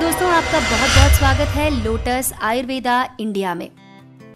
दोस्तों आपका बहुत बहुत स्वागत है लोटस आयुर्वेदा इंडिया में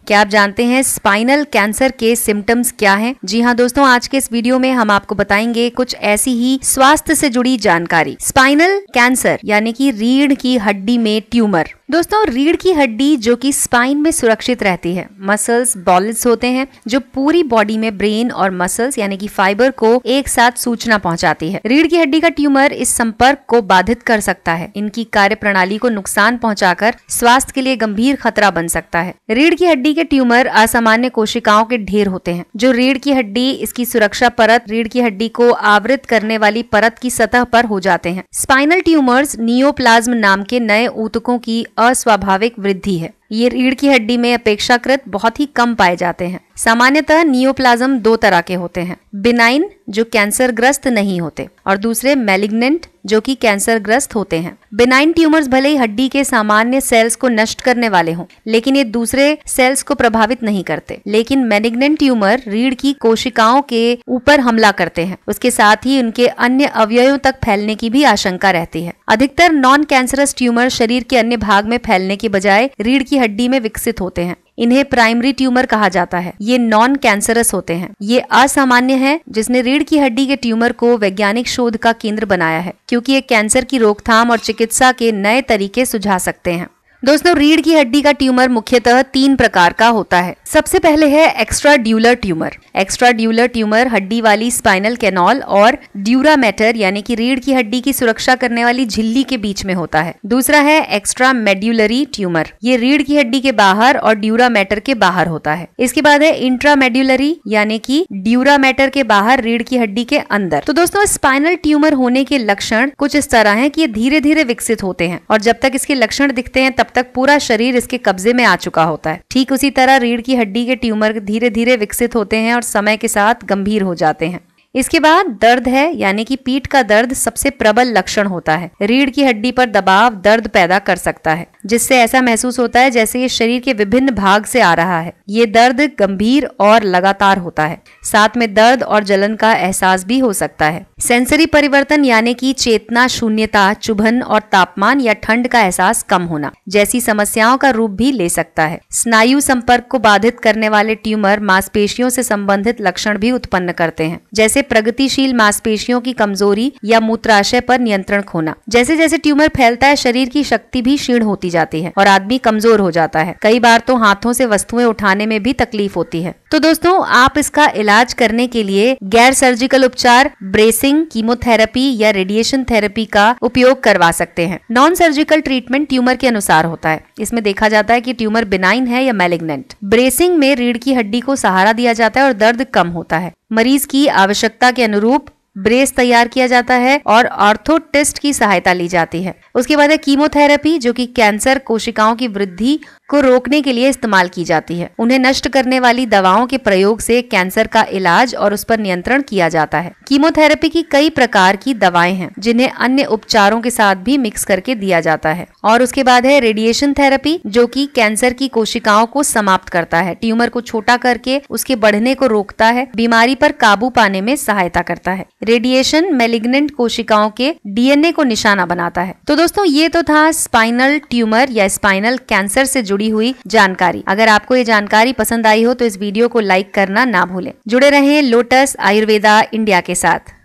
क्या आप जानते हैं स्पाइनल कैंसर के सिम्टम्स क्या हैं? जी हाँ दोस्तों आज के इस वीडियो में हम आपको बताएंगे कुछ ऐसी ही स्वास्थ्य से जुड़ी जानकारी स्पाइनल कैंसर यानी कि रीढ़ की हड्डी में ट्यूमर दोस्तों रीढ़ की हड्डी जो कि स्पाइन में सुरक्षित रहती है मसल्स बॉल्स होते हैं जो पूरी बॉडी में ब्रेन और मसल्स यानी कि फाइबर को एक साथ सूचना पहुंचाती है रीढ़ की हड्डी का ट्यूमर इस संपर्क को बाधित कर सकता है इनकी कार्य प्रणाली को नुकसान पहुंचाकर स्वास्थ्य के लिए गंभीर खतरा बन सकता है रीढ़ की हड्डी के ट्यूमर असामान्य कोशिकाओं के ढेर होते हैं जो रीढ़ की हड्डी इसकी सुरक्षा परत रीढ़ की हड्डी को आवृत करने वाली परत की सतह पर हो जाते हैं स्पाइनल ट्यूमर्स नियोप्लाज्म नाम के नए ऊतकों की अस्वाभाविक वृद्धि है ये रीढ़ की हड्डी में अपेक्षाकृत बहुत ही कम पाए जाते हैं सामान्यतः नियोप्लाज्म दो तरह के होते हैं बिनाइन जो कैंसर ग्रस्त नहीं होते और दूसरे मेलिग्नेंट जो कि कैंसर ग्रस्त होते हैं बिनाइन ट्यूमर्स भले ही हड्डी के सामान्य सेल्स को नष्ट करने वाले हों लेकिन ये दूसरे सेल्स को प्रभावित नहीं करते लेकिन मेलिग्नेंट ट्यूमर रीढ़ की कोशिकाओं के ऊपर हमला करते हैं उसके साथ ही उनके अन्य अवयवों तक फैलने की भी आशंका रहती है अधिकतर नॉन कैंसरस ट्यूमर शरीर के अन्य भाग में फैलने के बजाय रीढ़ की हड्डी में विकसित होते हैं इन्हें प्राइमरी ट्यूमर कहा जाता है ये नॉन कैंसरस होते हैं ये असामान्य है जिसने रीढ़ की हड्डी के ट्यूमर को वैज्ञानिक शोध का केंद्र बनाया है क्योंकि ये कैंसर की रोकथाम और चिकित्सा के नए तरीके सुझा सकते हैं दोस्तों रीढ़ की हड्डी का ट्यूमर मुख्यतः तीन प्रकार का होता है सबसे पहले है extradural tumour extradural tumour हड्डी वाली स्पाइनल कैनॉल और ड्यूरा मैटर यानी कि रीढ़ की हड्डी की सुरक्षा करने वाली झिल्ली के बीच में होता है दूसरा है एक्स्ट्रा मेड्यूलरी ट्यूमर ये रीढ़ की हड्डी के बाहर और ड्यूरा मैटर के बाहर होता है इसके बाद है इंट्रा मेड्यूलरी यानी की ड्यूरा मैटर के बाहर रीढ़ की हड्डी के अंदर तो दोस्तों स्पाइनल ट्यूमर होने के लक्षण कुछ इस तरह है की ये धीरे धीरे विकसित होते हैं और जब तक इसके लक्षण दिखते हैं तब तक पूरा शरीर इसके कब्जे में आ चुका होता है ठीक उसी तरह रीढ़ की हड्डी के ट्यूमर धीरे धीरे विकसित होते हैं और समय के साथ गंभीर हो जाते हैं इसके बाद दर्द है यानी कि पीठ का दर्द सबसे प्रबल लक्षण होता है रीढ़ की हड्डी पर दबाव दर्द पैदा कर सकता है जिससे ऐसा महसूस होता है जैसे ये शरीर के विभिन्न भाग से आ रहा है ये दर्द गंभीर और लगातार होता है साथ में दर्द और जलन का एहसास भी हो सकता है सेंसरी परिवर्तन यानी कि चेतना शून्यता चुभन और तापमान या ठंड का एहसास कम होना जैसी समस्याओं का रूप भी ले सकता है स्नायु संपर्क को बाधित करने वाले ट्यूमर मांसपेशियों से संबंधित लक्षण भी उत्पन्न करते हैं जैसे प्रगतिशील मांसपेशियों की कमजोरी या मूत्राशय पर नियंत्रण खोना जैसे जैसे ट्यूमर फैलता है शरीर की शक्ति भी क्षीण होती जाती है और आदमी कमजोर हो जाता है कई बार तो हाथों से वस्तुएं उठाने में भी तकलीफ होती है तो दोस्तों आप इसका इलाज करने के लिए गैर सर्जिकल उपचार ब्रेसिंग कीमोथेरेपी या रेडिएशन थेरेपी का उपयोग करवा सकते हैं नॉन सर्जिकल ट्रीटमेंट ट्यूमर के अनुसार होता है इसमें देखा जाता है कि ट्यूमर बिनाइन है या मेलेग्नेंट ब्रेसिंग में रीढ़ की हड्डी को सहारा दिया जाता है और दर्द कम होता है मरीज की आवश्यकता के अनुरूप ब्रेस तैयार किया जाता है और ऑर्थो टेस्ट की सहायता ली जाती है उसके बाद है कीमोथेरेपी जो कि कैंसर कोशिकाओं की वृद्धि को रोकने के लिए इस्तेमाल की जाती है उन्हें नष्ट करने वाली दवाओं के प्रयोग से कैंसर का इलाज और उस पर नियंत्रण किया जाता है कीमोथेरेपी की कई प्रकार की दवाएं हैं जिन्हें अन्य उपचारों के साथ भी मिक्स करके दिया जाता है और उसके बाद है रेडिएशन थेरेपी जो की कैंसर की कोशिकाओं को समाप्त करता है ट्यूमर को छोटा करके उसके बढ़ने को रोकता है बीमारी पर काबू पाने में सहायता करता है रेडिएशन मेलिग्नेंट कोशिकाओं के डीएनए को निशाना बनाता है तो दोस्तों ये तो था स्पाइनल ट्यूमर या स्पाइनल कैंसर से जुड़ी हुई जानकारी अगर आपको ये जानकारी पसंद आई हो तो इस वीडियो को लाइक करना ना भूलें जुड़े रहें लोटस आयुर्वेदा इंडिया के साथ